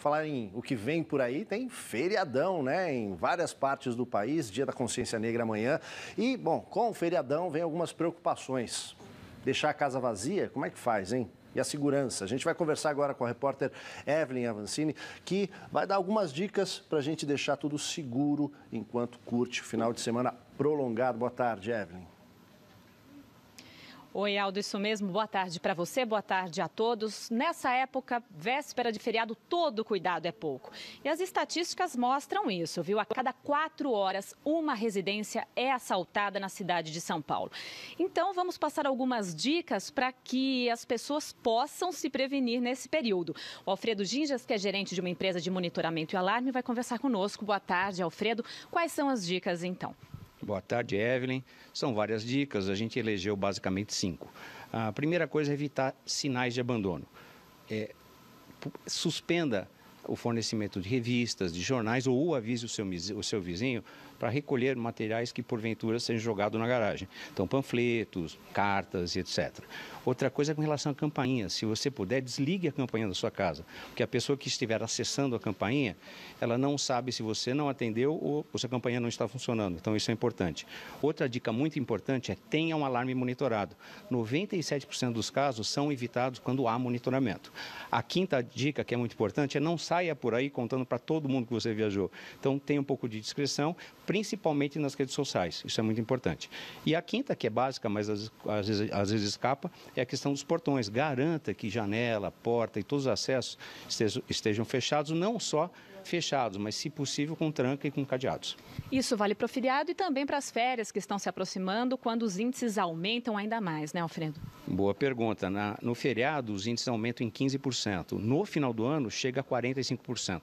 Falar em o que vem por aí, tem feriadão, né? Em várias partes do país, Dia da Consciência Negra amanhã. E, bom, com o feriadão vem algumas preocupações. Deixar a casa vazia, como é que faz, hein? E a segurança. A gente vai conversar agora com a repórter Evelyn Avancini, que vai dar algumas dicas para a gente deixar tudo seguro enquanto curte o final de semana prolongado. Boa tarde, Evelyn. Oi, Aldo, isso mesmo. Boa tarde para você, boa tarde a todos. Nessa época, véspera de feriado, todo cuidado é pouco. E as estatísticas mostram isso, viu? A cada quatro horas, uma residência é assaltada na cidade de São Paulo. Então, vamos passar algumas dicas para que as pessoas possam se prevenir nesse período. O Alfredo Gingas, que é gerente de uma empresa de monitoramento e alarme, vai conversar conosco. Boa tarde, Alfredo. Quais são as dicas, então? Boa tarde, Evelyn. São várias dicas, a gente elegeu basicamente cinco. A primeira coisa é evitar sinais de abandono. É, suspenda o fornecimento de revistas, de jornais ou avise o seu, o seu vizinho para recolher materiais que porventura sejam jogados na garagem. Então, panfletos, cartas e etc. Outra coisa é com relação à campainha. Se você puder, desligue a campainha da sua casa, porque a pessoa que estiver acessando a campainha, ela não sabe se você não atendeu ou se a campainha não está funcionando. Então, isso é importante. Outra dica muito importante é tenha um alarme monitorado. 97% dos casos são evitados quando há monitoramento. A quinta dica, que é muito importante, é não saia saia por aí contando para todo mundo que você viajou. Então, tem um pouco de discrição, principalmente nas redes sociais. Isso é muito importante. E a quinta, que é básica, mas às, às, vezes, às vezes escapa, é a questão dos portões. Garanta que janela, porta e todos os acessos estejam, estejam fechados, não só fechados, mas se possível com tranca e com cadeados. Isso vale para o feriado e também para as férias que estão se aproximando, quando os índices aumentam ainda mais, né, Alfredo? Boa pergunta. Na, no feriado, os índices aumentam em 15%. No final do ano, chega a 45%.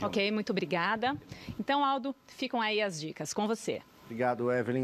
Ok, muito obrigada. Então, Aldo, ficam aí as dicas. Com você. Obrigado, Evelyn.